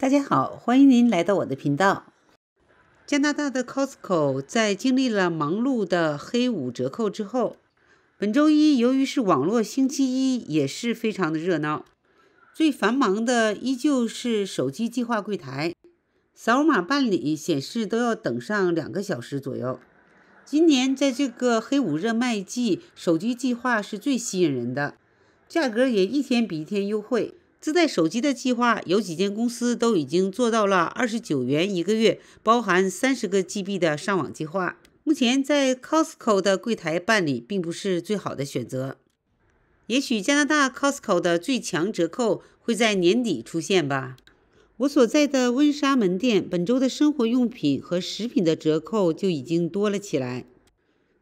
大家好，欢迎您来到我的频道。加拿大的 Costco 在经历了忙碌的黑五折扣之后，本周一由于是网络星期一，也是非常的热闹。最繁忙的依旧是手机计划柜台，扫码办理显示都要等上两个小时左右。今年在这个黑五热卖季，手机计划是最吸引人的，价格也一天比一天优惠。自带手机的计划，有几间公司都已经做到了二十九元一个月，包含三十个 GB 的上网计划。目前在 Costco 的柜台办理并不是最好的选择。也许加拿大 Costco 的最强折扣会在年底出现吧。我所在的温莎门店，本周的生活用品和食品的折扣就已经多了起来。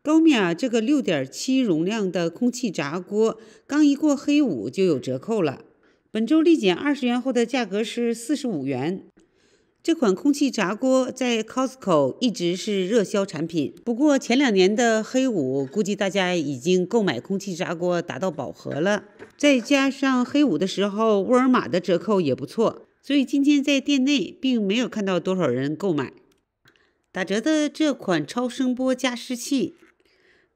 高米尔这个六点七容量的空气炸锅，刚一过黑五就有折扣了。本周立减二十元后的价格是四十五元。这款空气炸锅在 Costco 一直是热销产品，不过前两年的黑五估计大家已经购买空气炸锅达到饱和了。再加上黑五的时候，沃尔玛的折扣也不错，所以今天在店内并没有看到多少人购买。打折的这款超声波加湿器，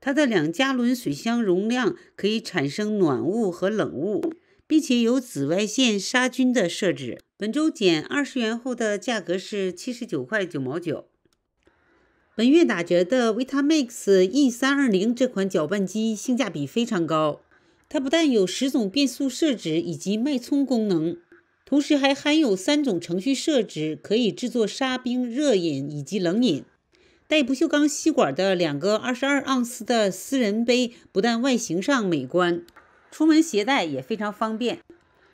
它的两加仑水箱容量可以产生暖雾和冷雾。并且有紫外线杀菌的设置。本周减二十元后的价格是七十九块九毛九。本月打折的 Vitamix E 三二零这款搅拌机性价比非常高。它不但有十种变速设置以及脉冲功能，同时还含有三种程序设置，可以制作沙冰、热饮以及冷饮。带不锈钢吸管的两个二十二盎司的私人杯，不但外形上美观。出门携带也非常方便。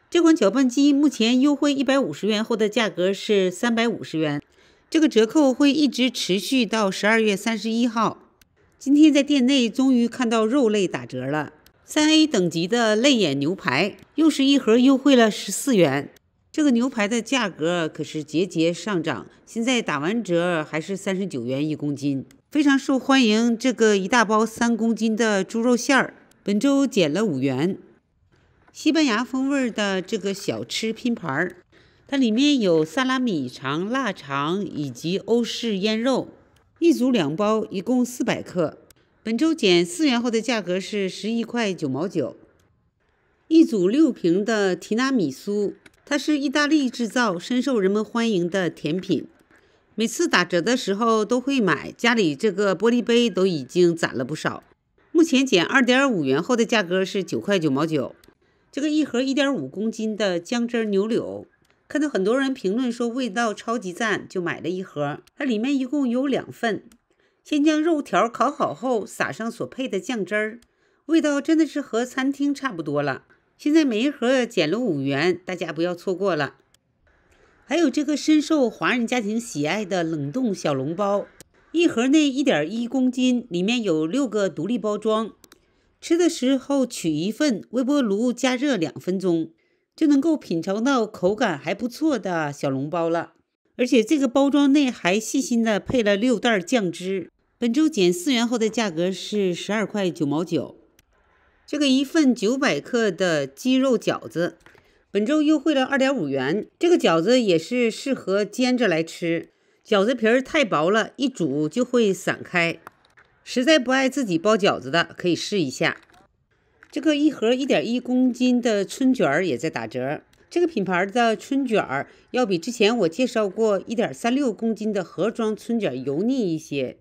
这款搅拌机目前优惠一百五十元后的价格是三百五十元，这个折扣会一直持续到十二月三十一号。今天在店内终于看到肉类打折了，三 A 等级的泪眼牛排又是一盒优惠了十四元。这个牛排的价格可是节节上涨，现在打完折还是三十九元一公斤，非常受欢迎。这个一大包三公斤的猪肉馅儿。本周减了五元，西班牙风味的这个小吃拼盘，它里面有萨拉米肠、腊肠以及欧式腌肉，一组两包，一共四百克。本周减四元后的价格是十一块九毛九。一组六瓶的提拉米苏，它是意大利制造，深受人们欢迎的甜品。每次打折的时候都会买，家里这个玻璃杯都已经攒了不少。目前减二点五元后的价格是九块九毛九，这个一盒一点五公斤的酱汁牛柳，看到很多人评论说味道超级赞，就买了一盒。它里面一共有两份，先将肉条烤好后撒上所配的酱汁，味道真的是和餐厅差不多了。现在每一盒减了五元，大家不要错过了。还有这个深受华人家庭喜爱的冷冻小笼包。一盒内一点一公斤，里面有六个独立包装，吃的时候取一份，微波炉加热两分钟，就能够品尝到口感还不错的小笼包了。而且这个包装内还细心的配了六袋酱汁。本周减四元后的价格是十二块九毛九。这个一份九百克的鸡肉饺子，本周优惠了二点五元。这个饺子也是适合煎着来吃。饺子皮儿太薄了，一煮就会散开。实在不爱自己包饺子的，可以试一下。这个一盒一点一公斤的春卷儿也在打折。这个品牌的春卷儿要比之前我介绍过一点三六公斤的盒装春卷儿油腻一些，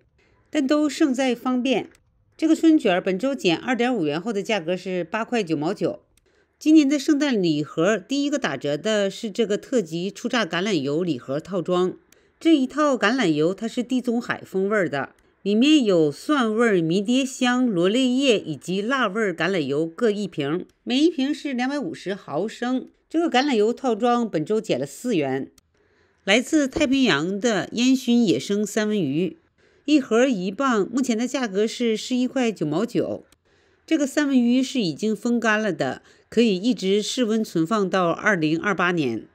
但都胜在方便。这个春卷儿本周减二点五元后的价格是八块九毛九。今年的圣诞礼盒第一个打折的是这个特级初榨橄榄油礼盒套装。这一套橄榄油它是地中海风味的，里面有蒜味、迷迭香、罗勒叶以及辣味橄榄油各一瓶，每一瓶是两百五十毫升。这个橄榄油套装本周减了四元。来自太平洋的烟熏野生三文鱼，一盒一磅，目前的价格是十一块九毛九。这个三文鱼是已经风干了的，可以一直室温存放到二零二八年。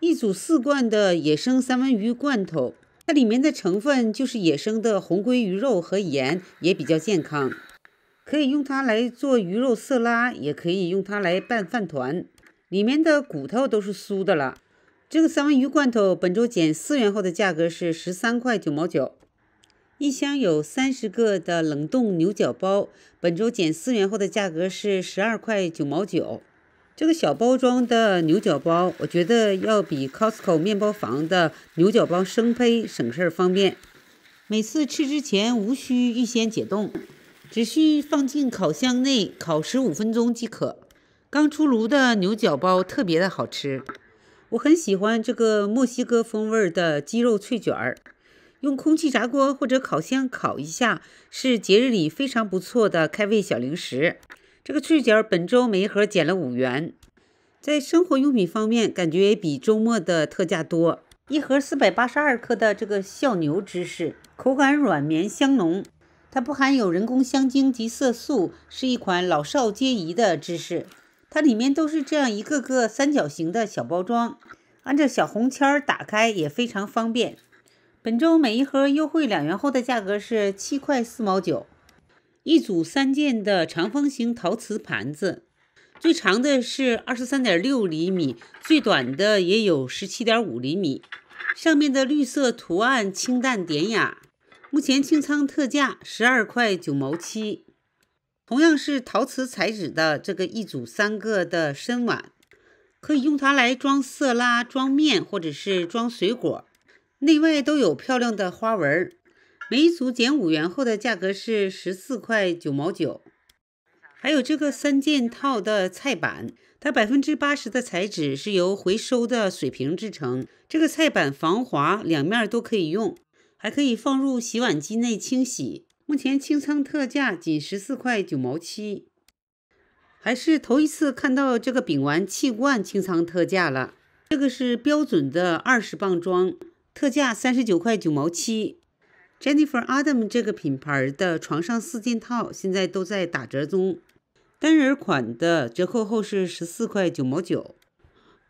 一组四罐的野生三文鱼罐头，它里面的成分就是野生的红鲑鱼肉和盐，也比较健康，可以用它来做鱼肉色拉，也可以用它来拌饭团。里面的骨头都是酥的了。这个三文鱼罐头本周减四元后的价格是十三块九毛九，一箱有三十个的冷冻牛角包，本周减四元后的价格是十二块九毛九。这个小包装的牛角包，我觉得要比 Costco 面包房的牛角包生胚省事儿方便。每次吃之前无需预先解冻，只需放进烤箱内烤十五分钟即可。刚出炉的牛角包特别的好吃。我很喜欢这个墨西哥风味的鸡肉脆卷儿，用空气炸锅或者烤箱烤一下，是节日里非常不错的开胃小零食。这个脆角本周每一盒减了五元，在生活用品方面，感觉也比周末的特价多。一盒四百八十二克的这个笑牛芝士，口感软绵香浓，它不含有人工香精及色素，是一款老少皆宜的芝士。它里面都是这样一个个三角形的小包装，按照小红签儿打开也非常方便。本周每一盒优惠两元后的价格是七块四毛九。一组三件的长方形陶瓷盘子，最长的是二十三点六厘米，最短的也有十七点五厘米。上面的绿色图案清淡典雅。目前清仓特价十二块九毛七。同样是陶瓷材质的这个一组三个的深碗，可以用它来装色拉、装面或者是装水果，内外都有漂亮的花纹儿。每组减五元后的价格是十四块九毛九。还有这个三件套的菜板，它百分之八十的材质是由回收的水瓶制成。这个菜板防滑，两面都可以用，还可以放入洗碗机内清洗。目前清仓特价仅十四块九毛七，还是头一次看到这个丙烷气罐清仓特价了。这个是标准的二十磅装，特价三十九块九毛七。Jennifer Adam 这个品牌的床上四件套现在都在打折中，单人款的折扣后是十四块九毛九。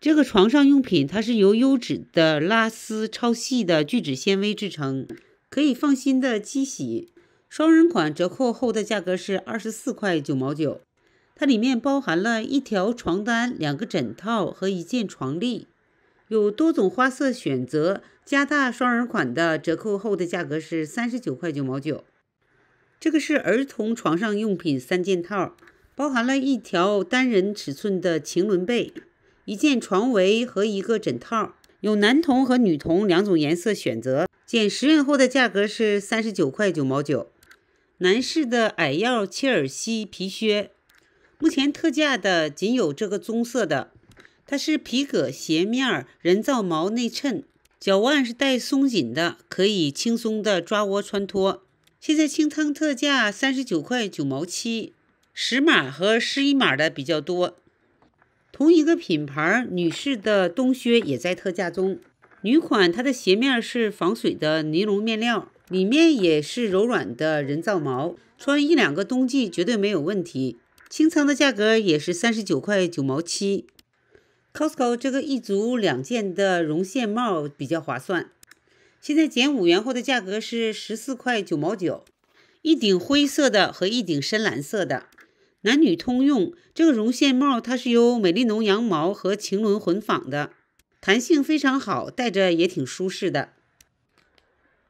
这个床上用品它是由优质的拉丝超细的聚酯纤维制成，可以放心的机洗。双人款折扣后的价格是二十四块九毛九，它里面包含了一条床单、两个枕套和一件床笠。有多种花色选择，加大双人款的折扣后的价格是三十九块九毛九。这个是儿童床上用品三件套，包含了一条单人尺寸的晴纶被，一件床围和一个枕套，有男童和女童两种颜色选择，减十元后的价格是三十九块九毛九。男士的矮腰切尔西皮靴，目前特价的仅有这个棕色的。它是皮革鞋面，人造毛内衬，脚腕是带松紧的，可以轻松的抓握穿脱。现在清仓特价三十九块九毛七，十码和十一码的比较多。同一个品牌女士的冬靴也在特价中，女款它的鞋面是防水的尼龙面料，里面也是柔软的人造毛，穿一两个冬季绝对没有问题。清仓的价格也是三十九块九毛七。Costco 这个一组两件的绒线帽比较划算，现在减五元后的价格是十四块九毛九，一顶灰色的和一顶深蓝色的，男女通用。这个绒线帽它是由美丽奴羊毛和晴纶混纺的，弹性非常好，戴着也挺舒适的。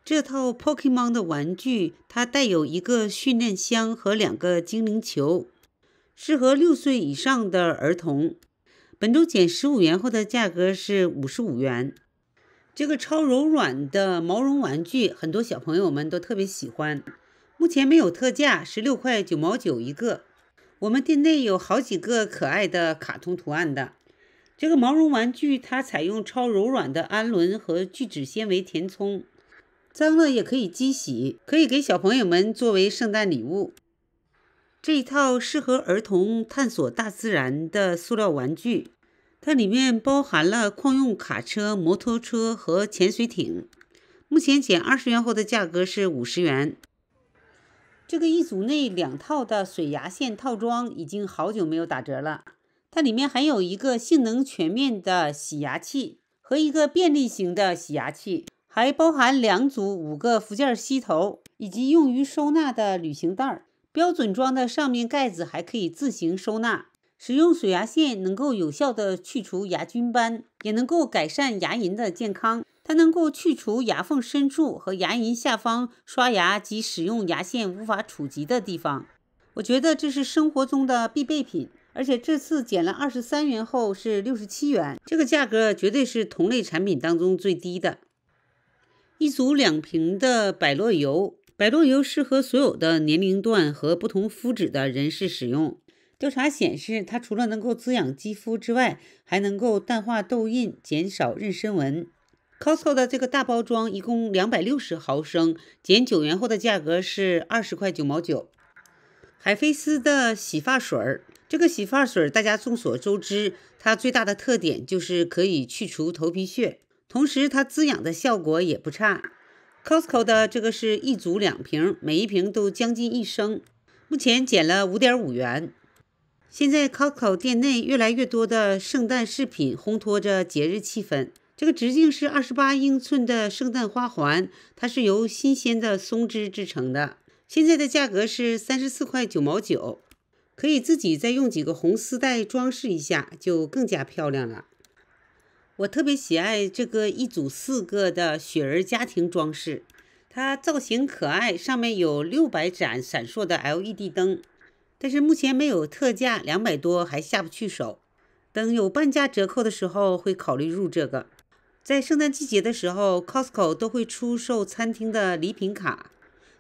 这套 Pokemon 的玩具它带有一个训练箱和两个精灵球，适合六岁以上的儿童。本周减十五元后的价格是五十五元。这个超柔软的毛绒玩具，很多小朋友们都特别喜欢。目前没有特价，十六块九毛九一个。我们店内有好几个可爱的卡通图案的。这个毛绒玩具它采用超柔软的氨纶和聚酯纤维填充，脏了也可以机洗，可以给小朋友们作为圣诞礼物。这一套适合儿童探索大自然的塑料玩具，它里面包含了矿用卡车、摩托车和潜水艇。目前减二十元后的价格是五十元。这个一组内两套的水牙线套装已经好久没有打折了。它里面还有一个性能全面的洗牙器和一个便利型的洗牙器，还包含两组五个附件吸头以及用于收纳的旅行袋。标准装的上面盖子还可以自行收纳。使用水牙线能够有效的去除牙菌斑，也能够改善牙龈的健康。它能够去除牙缝深处和牙龈下方刷牙及使用牙线无法触及的地方。我觉得这是生活中的必备品。而且这次减了二十三元后是六十七元，这个价格绝对是同类产品当中最低的。一组两瓶的百洛油。百洛油适合所有的年龄段和不同肤质的人士使用。调查显示，它除了能够滋养肌肤之外，还能够淡化痘印、减少妊娠纹。COSCO 的这个大包装一共两百六十毫升，减九元后的价格是二十块九毛九。海飞丝的洗发水儿，这个洗发水儿大家众所周知，它最大的特点就是可以去除头皮屑，同时它滋养的效果也不差。Costco 的这个是一组两瓶，每一瓶都将近一升，目前减了五点五元。现在 Costco 店内越来越多的圣诞饰品烘托着节日气氛。这个直径是二十八英寸的圣诞花环，它是由新鲜的松枝制成的，现在的价格是三十四块九毛九，可以自己再用几个红丝带装饰一下，就更加漂亮了。我特别喜爱这个一组四个的雪人家庭装饰，它造型可爱，上面有六百盏闪烁的 LED 灯，但是目前没有特价，两百多还下不去手，等有半价折扣的时候会考虑入这个。在圣诞季节的时候，Costco 都会出售餐厅的礼品卡，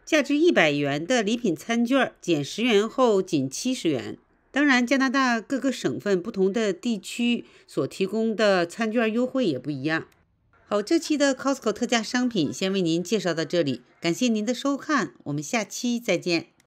价值一百元的礼品餐券减十元后仅七十元。当然，加拿大各个省份、不同的地区所提供的餐券优惠也不一样。好，这期的 Costco 特价商品先为您介绍到这里，感谢您的收看，我们下期再见。